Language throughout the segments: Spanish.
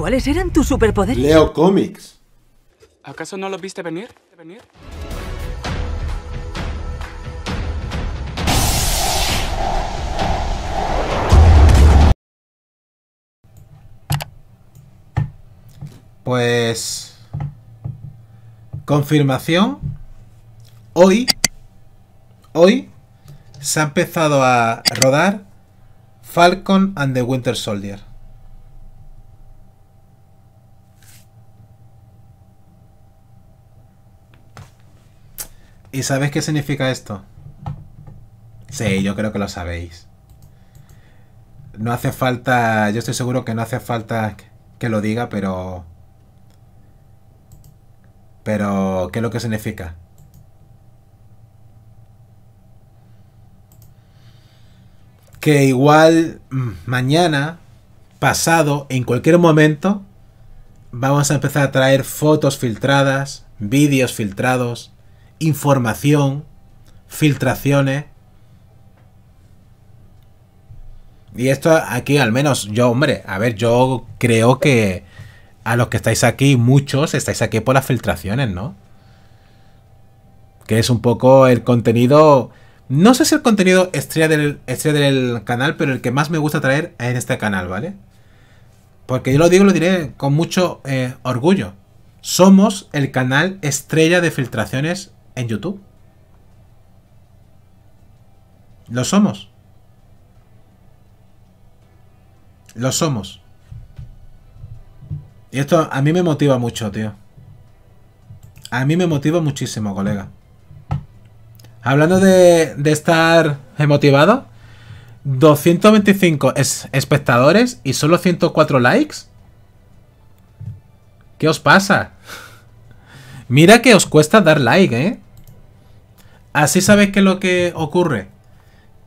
¿Cuáles eran tus superpoderes? Leo cómics. ¿Acaso no los viste venir? ¿Venir? Pues... Confirmación. Hoy... Hoy se ha empezado a rodar Falcon and the Winter Soldier. ¿Y sabéis qué significa esto? Sí, yo creo que lo sabéis. No hace falta, yo estoy seguro que no hace falta que lo diga, pero... Pero, ¿qué es lo que significa? Que igual mm, mañana, pasado, en cualquier momento, vamos a empezar a traer fotos filtradas, vídeos filtrados, información, filtraciones. Y esto aquí al menos yo, hombre, a ver, yo creo que a los que estáis aquí, muchos estáis aquí por las filtraciones, ¿no? Que es un poco el contenido, no sé si el contenido estrella del, del canal, pero el que más me gusta traer en este canal, ¿vale? Porque yo lo digo y lo diré con mucho eh, orgullo. Somos el canal estrella de filtraciones en YouTube. Lo somos. Lo somos. Y esto a mí me motiva mucho, tío. A mí me motiva muchísimo, colega. Hablando de, estar motivado, 225 espectadores y solo 104 likes. ¿Qué os pasa? Mira que os cuesta dar like, ¿eh? Así sabéis que lo que ocurre.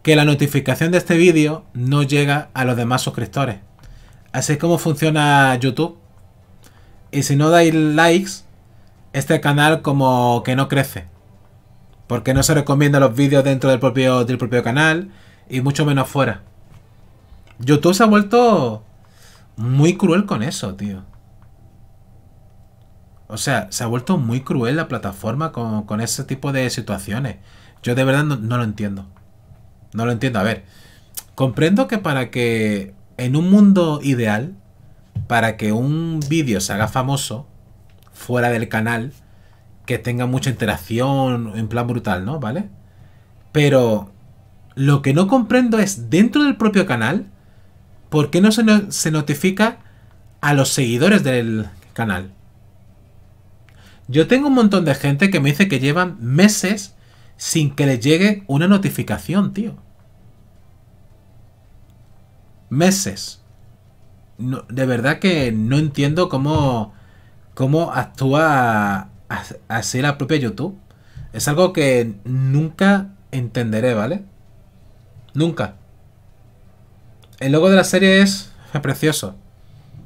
Que la notificación de este vídeo no llega a los demás suscriptores. Así es como funciona YouTube. Y si no dais likes, este canal como que no crece. Porque no se recomienda los vídeos dentro del propio, del propio canal y mucho menos fuera. YouTube se ha vuelto muy cruel con eso, tío. O sea, se ha vuelto muy cruel la plataforma con, ese tipo de situaciones. Yo de verdad no, lo entiendo. No lo entiendo. A ver, comprendo que para que en un mundo ideal, para que un vídeo se haga famoso fuera del canal, que tenga mucha interacción, en plan brutal, ¿no? ¿Vale? Pero lo que no comprendo es dentro del propio canal, ¿por qué no se, no, se notifica a los seguidores del canal? Yo tengo un montón de gente que me dice que llevan meses sin que les llegue una notificación, tío. Meses. de verdad que no entiendo cómo, cómo actúa así la propia YouTube. Es algo que nunca entenderé, ¿vale? Nunca. El logo de la serie es precioso.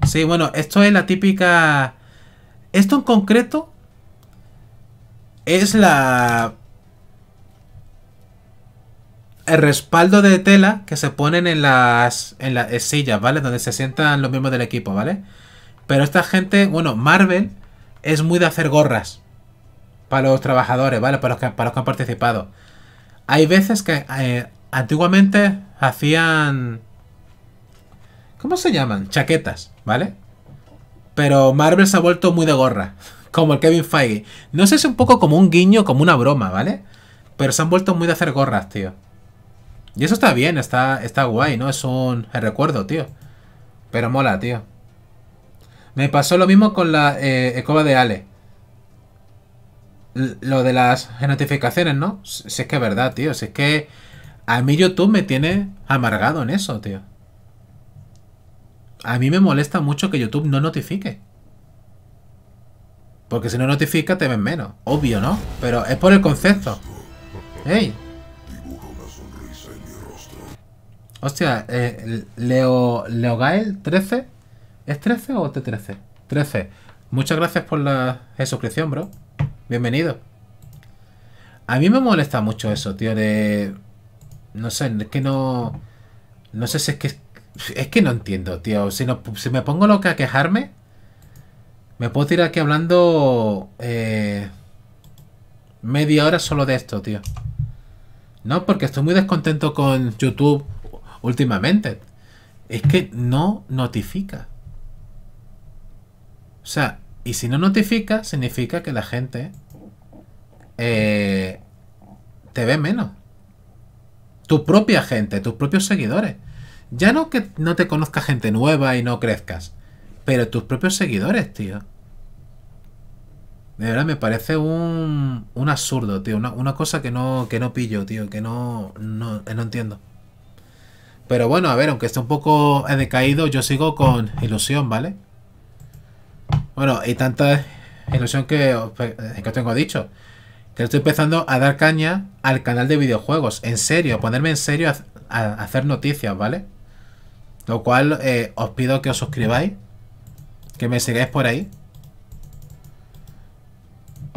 Sí, bueno, esto es la típica... Esto en concreto es la el respaldo de tela que se ponen en las, en las eh, sillas, ¿vale? Donde se sientan los miembros del equipo, ¿vale? Pero esta gente, bueno, Marvel es muy de hacer gorras para los trabajadores, ¿vale? Para los que, han participado. Hay veces que eh, antiguamente hacían... ¿Cómo se llaman? Chaquetas, ¿vale? Pero Marvel se ha vuelto muy de gorra como el Kevin Feige. No sé si es un poco como un guiño, como una broma, ¿vale? Pero se han vuelto muy de hacer gorras, tío. Y eso está bien, está, está guay, ¿no? Es un recuerdo, tío. Pero mola, tío. Me pasó lo mismo con la eh, escoba de Ale. lo de las notificaciones, ¿no? Si es que es verdad, tío. Si es que a mí YouTube me tiene amargado en eso, tío. A mí me molesta mucho que YouTube no notifique. Porque si no notifica te ven menos. Obvio, ¿no? Pero es por el concepto. ¡Ey! Hostia, eh, Leo, Leo Gael 13. ¿Es 13 o T13? 13. Muchas gracias por la suscripción, bro. Bienvenido. A mí me molesta mucho eso, tío, de... No sé, es que no... No sé si es que... Es que no entiendo, tío. Si, si me pongo loca a quejarme, me puedo tirar aquí hablando eh, media hora solo de esto, tío. No, porque estoy muy descontento con YouTube últimamente. Es que no notifica. O sea, y si no notifica, significa que la gente eh, te ve menos. Tu propia gente, tus propios seguidores. Ya no que no te conozca gente nueva y no crezcas. Pero tus propios seguidores, tío. De verdad me parece un, un absurdo, tío. Una, cosa que no, que no pillo, tío. Que no, no, eh, entiendo. Pero bueno, a ver, aunque esté un poco eh, decaído, yo sigo con ilusión, ¿vale? Bueno, y tanta ilusión que, eh, que tengo dicho. Que estoy empezando a dar caña al canal de videojuegos. En serio, ponerme en serio a, hacer noticias, ¿vale? Lo cual os pido que os suscribáis que me sigáis por ahí.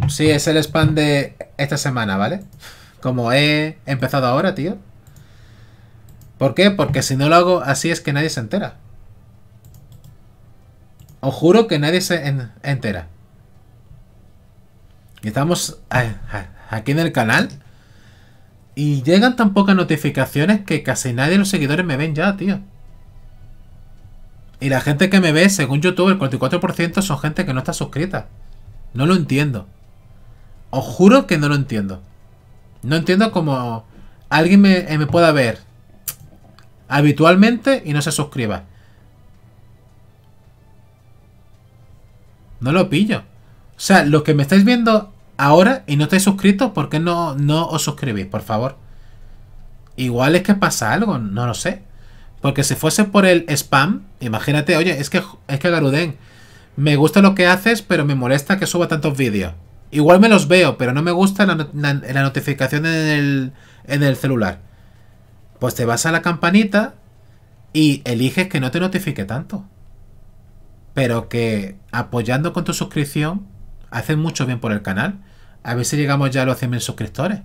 Sí, es el spam de esta semana, ¿vale? Como he empezado ahora, tío. ¿Por qué? Porque si no lo hago así es que nadie se entera. Os juro que nadie se entera. Y estamos aquí en el canal. Y llegan tan pocas notificaciones que casi nadie de los seguidores me ven ya, tío. Y la gente que me ve, según YouTube, el 44% son gente que no está suscrita. No lo entiendo. Os juro que no lo entiendo. No entiendo cómo alguien me, eh, pueda ver habitualmente y no se suscriba. No lo pillo. O sea, los que me estáis viendo ahora y no estáis suscritos, ¿por qué no, no os suscribís, por favor? Igual es que pasa algo, no lo sé. Porque si fuese por el spam, imagínate, oye, es que, es que me gusta lo que haces, pero me molesta que suba tantos vídeos. Igual me los veo, pero no me gusta la, la, notificación en el, en el celular. Pues te vas a la campanita y eliges que no te notifique tanto. Pero que apoyando con tu suscripción, haces mucho bien por el canal. A ver si llegamos ya a los 100.000 suscriptores.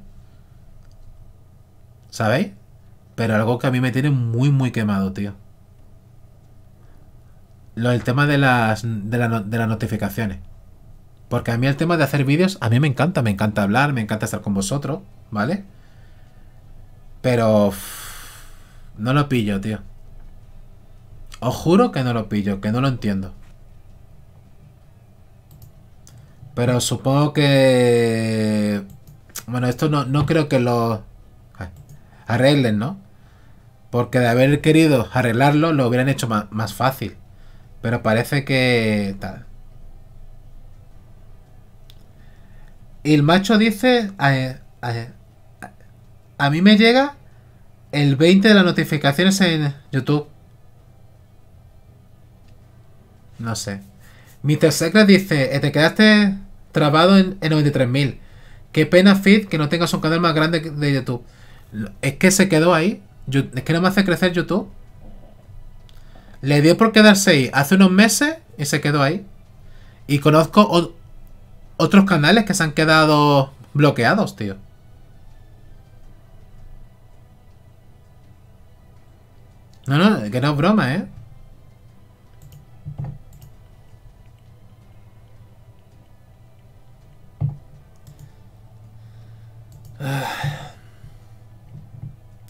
¿Sabéis? Pero algo que a mí me tiene muy, muy quemado, tío. Lo, el tema de las, de, las notificaciones. Porque a mí el tema de hacer vídeos, a mí me encanta, me encanta hablar, me encanta estar con vosotros, ¿vale? Pero... No lo pillo, tío. Os juro que no lo pillo, que no lo entiendo. Pero supongo que... Bueno, esto no, no creo que lo... Arreglen, ¿no? Porque de haber querido arreglarlo, lo hubieran hecho más, fácil. Pero parece que... Tal. el macho dice... A, mí me llega el 20 de las notificaciones en YouTube. No sé. Mr. Secret dice... Eh, te quedaste trabado en, en 93.000. Qué pena, Fit, que no tengas un canal más grande de YouTube. Es que se quedó ahí es que no me hace crecer YouTube. Le dio por quedarse ahí hace unos meses y se quedó ahí. Y conozco otros canales que se han quedado bloqueados, tío. No, no, que no es broma, ¿eh? Ah.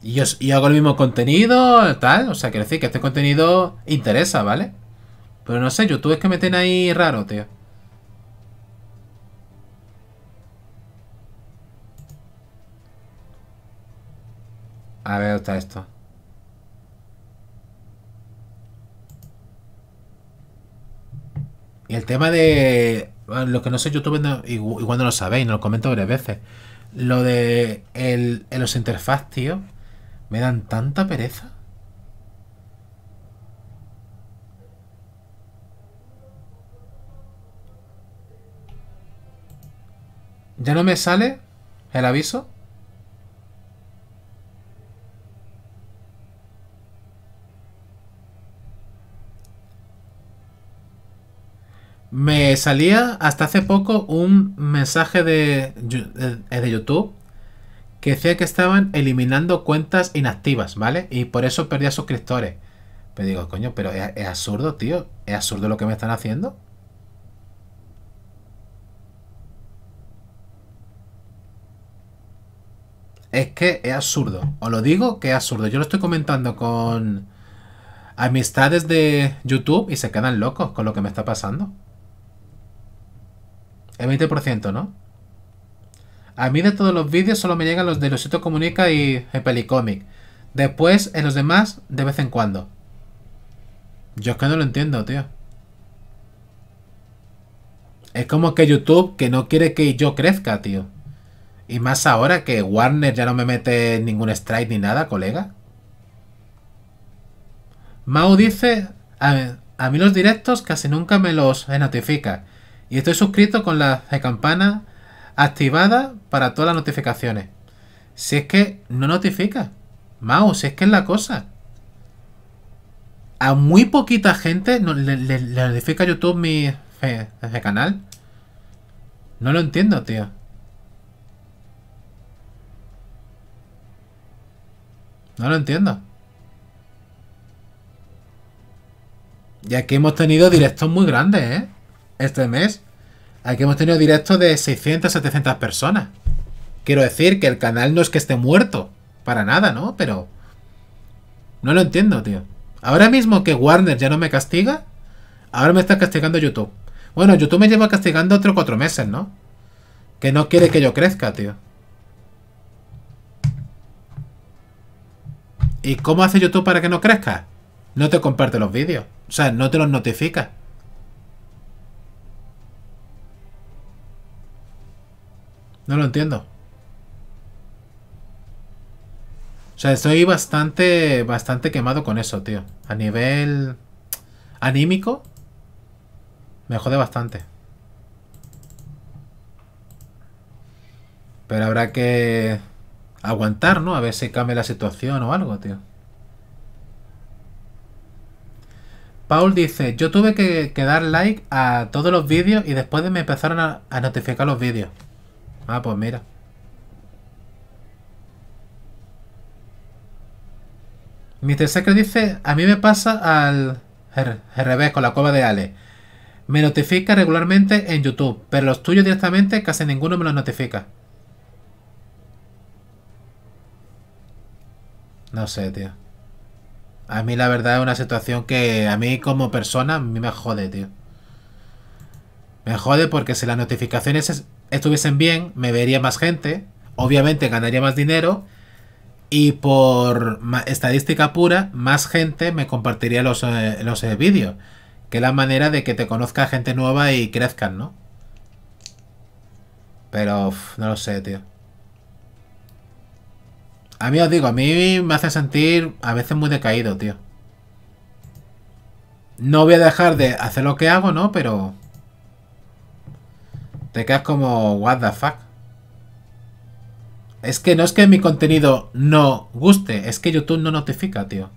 Y yo, hago el mismo contenido, tal. O sea, quiero decir que este contenido interesa, ¿vale? Pero no sé, YouTube es que me tiene ahí raro, tío. A ver, ¿dónde está esto? Y el tema de... lo que no sé YouTube, no, y, cuando lo sabéis, no lo comento varias veces. Lo de los interfaz, tío. Me dan tanta pereza. ¿Ya no me sale el aviso? Me salía hasta hace poco un mensaje de, eh, de YouTube que decía que estaban eliminando cuentas inactivas, ¿vale? Y por eso perdía suscriptores. Pero digo, coño, pero es, absurdo, tío. Es absurdo lo que me están haciendo. Es que es absurdo. Os lo digo que es absurdo. Yo lo estoy comentando con amistades de YouTube y se quedan locos con lo que me está pasando. El 20%, ¿no? A mí de todos los vídeos solo me llegan los de Losito Comunica y Pelicomic. Después, en los demás, de vez en cuando. Yo es que no lo entiendo, tío. Es como que YouTube que no quiere que yo crezca, tío. Y más ahora que Warner ya no me mete ningún strike ni nada, colega. Mau dice, a, mí los directos casi nunca me los notifica. Y estoy suscrito con la campana activada para todas las notificaciones. Si es que no notifica. Mau, si es que es la cosa. A muy poquita gente le, notifica YouTube mi canal. No lo entiendo, tío. No lo entiendo. Y aquí hemos tenido directos muy grandes, ¿eh? Este mes. Aquí hemos tenido directos de 600, 700 personas. Quiero decir que el canal no es que esté muerto. Para nada, ¿no? Pero... No lo entiendo, tío. Ahora mismo que Warner ya no me castiga, ahora me está castigando YouTube. Bueno, YouTube me lleva castigando otros cuatro meses, ¿no? Que no quiere que yo crezca, tío. ¿Y cómo hace YouTube para que no crezca? No te comparte los vídeos. O sea, no te los notifica. No lo entiendo. O sea, estoy bastante, bastante quemado con eso, tío. A nivel anímico, me jode bastante. Pero habrá que aguantar, ¿no? A ver si cambia la situación o algo, tío. Paul dice, yo tuve que, dar like a todos los vídeos y después me empezaron a notificar los vídeos. Ah, pues mira. Mr. Secret dice, a mí me pasa al, al revés con la cueva de Ale. Me notifica regularmente en YouTube, pero los tuyos directamente casi ninguno me los notifica. No sé, tío. A mí la verdad es una situación que a mí como persona a mí me jode, tío. Me jode porque si las notificaciones estuviesen bien, me vería más gente, obviamente ganaría más dinero y por estadística pura, más gente me compartiría los, eh, eh, vídeos. Que es la manera de que te conozca gente nueva y crezcan, ¿no? Pero no lo sé, tío. A mí os digo, a mí me hace sentir a veces muy decaído, tío. No voy a dejar de hacer lo que hago, ¿no? Pero... Te quedas como, what the fuck. Es que no es que mi contenido no guste, es que YouTube no notifica, tío.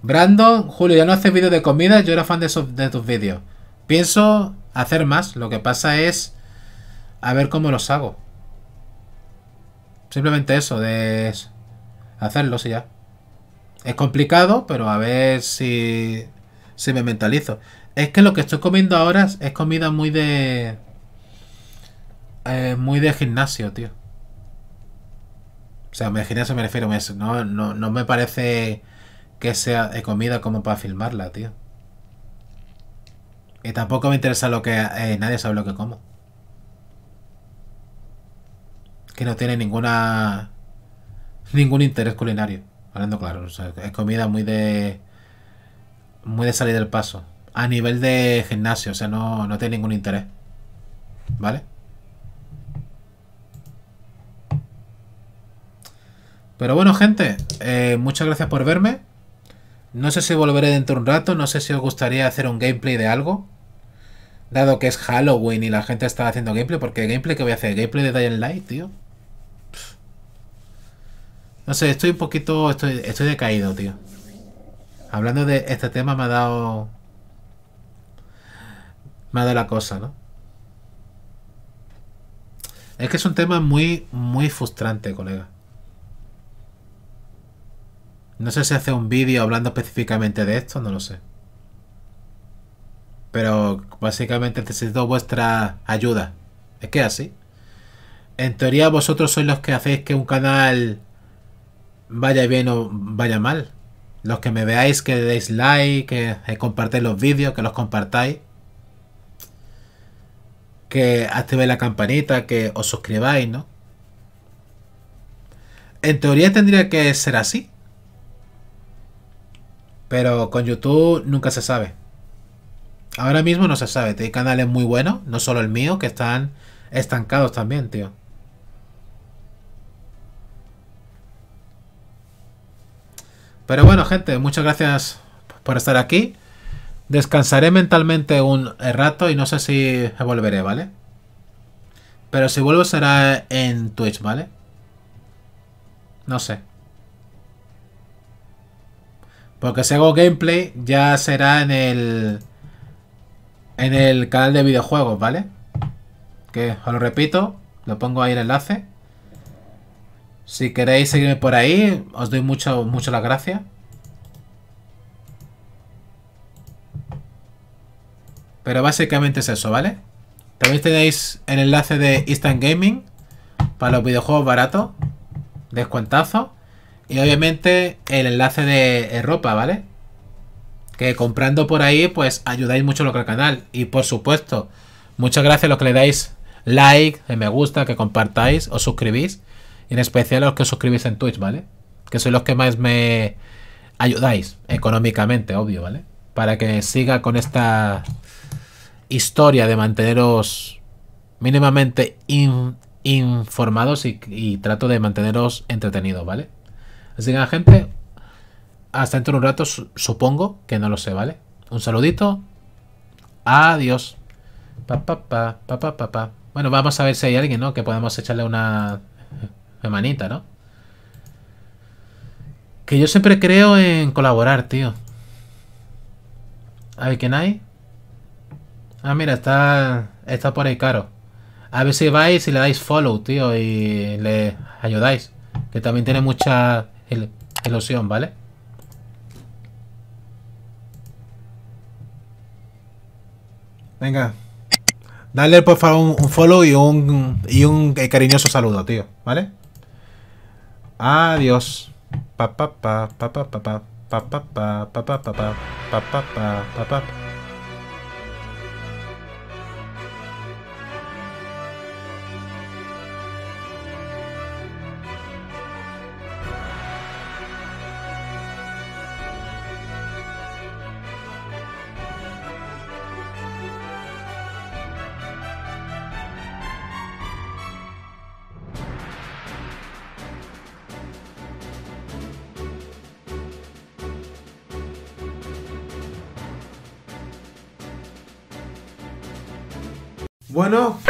Brandon, Julio, ya no haces vídeos de comida, yo era fan de, de tus vídeos. Pienso hacer más, lo que pasa es a ver cómo los hago. Simplemente eso, de hacerlos y ya. Es complicado, pero a ver si si me mentalizo. Es que lo que estoy comiendo ahora es comida muy de... Eh, muy de gimnasio, tío. O sea, mi gimnasio me refiero a eso. No, me parece que sea comida como para filmarla, tío. Y tampoco me interesa lo que... Eh, nadie sabe lo que como. Que no tiene ninguna... Ningún interés culinario. Hablando claro. O sea, es comida muy de muy de salir del paso. A nivel de gimnasio, o sea, no, tiene ningún interés. ¿Vale? Pero bueno, gente, eh, muchas gracias por verme. No sé si volveré dentro de un rato, no sé si os gustaría hacer un gameplay de algo. Dado que es Halloween y la gente está haciendo gameplay, porque gameplay que voy a hacer, gameplay de Dying Light, tío. No sé, estoy un poquito, estoy, estoy decaído, tío hablando de este tema me ha dado. Me ha dado la cosa, ¿no? Es que es un tema muy, muy frustrante, colega. No sé si hace un vídeo hablando específicamente de esto, no lo sé. Pero básicamente necesito vuestra ayuda. Es que es así. En teoría vosotros sois los que hacéis que un canal vaya bien o vaya mal. Los que me veáis, que deis like, que, que eh, compartáis los vídeos, que los compartáis. Que activéis la campanita, que os suscribáis, ¿no? En teoría tendría que ser así. Pero con YouTube nunca se sabe. Ahora mismo no se sabe. Hay canales muy buenos, no solo el mío, que están estancados también, tío. Pero bueno, gente, muchas gracias por estar aquí. Descansaré mentalmente un rato y no sé si volveré, ¿vale? Pero si vuelvo será en Twitch, ¿vale? No sé. Porque si hago gameplay ya será en el... En el canal de videojuegos, ¿vale? Que os lo repito, lo pongo ahí el enlace. Si queréis seguirme por ahí, os doy mucho, mucho las gracias. Pero básicamente es eso, ¿vale? También tenéis el enlace de Instant Gaming para los videojuegos baratos, descuentazo. Y obviamente el enlace de ropa, ¿vale? Que comprando por ahí, pues ayudáis mucho el canal. Y por supuesto, muchas gracias a los que le dais like, que me gusta, que compartáis o suscribís en especial a los que os suscribís en Twitch, ¿vale? Que sois los que más me ayudáis económicamente, obvio, ¿vale? Para que siga con esta historia de manteneros mínimamente informados y, trato de manteneros entretenidos, ¿vale? Así que, gente, hasta dentro de un rato, supongo que no lo sé, ¿vale? Un saludito. Adiós. Pa, pa, pa, pa, Bueno, vamos a ver si hay alguien, ¿no? Que podemos echarle una manita, ¿no? Que yo siempre creo en colaborar, tío. A ver, ¿quién hay? Ah, mira, está, está por ahí caro. A ver si vais y le dais follow, tío, y le ayudáis. Que también tiene mucha ilusión, ¿vale? Venga. Dale, por favor, un, follow y y un eh, cariñoso saludo, tío, ¿vale? Adiós. Pa pa pa pa pa pa Bueno.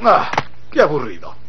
Ah, qué aburrido.